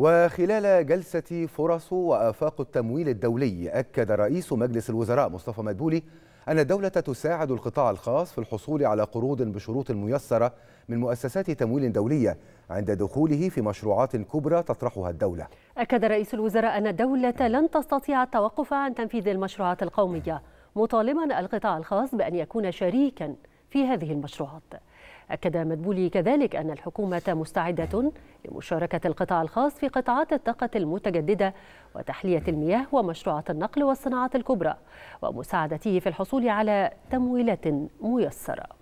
وخلال جلسة فرص وآفاق التمويل الدولي أكد رئيس مجلس الوزراء مصطفى مدبولي أن الدولة تساعد القطاع الخاص في الحصول على قروض بشروط ميسرة من مؤسسات تمويل دولية عند دخوله في مشروعات كبرى تطرحها الدولة أكد رئيس الوزراء أن الدولة لن تستطيع التوقف عن تنفيذ المشروعات القومية مطالبا القطاع الخاص بأن يكون شريكا في هذه المشروعات أكد مدبولي كذلك أن الحكومة مستعدة لمشاركة القطاع الخاص في قطاعات الطاقة المتجددة وتحلية المياه ومشروعات النقل والصناعات الكبرى ومساعدته في الحصول على تمويلات ميسره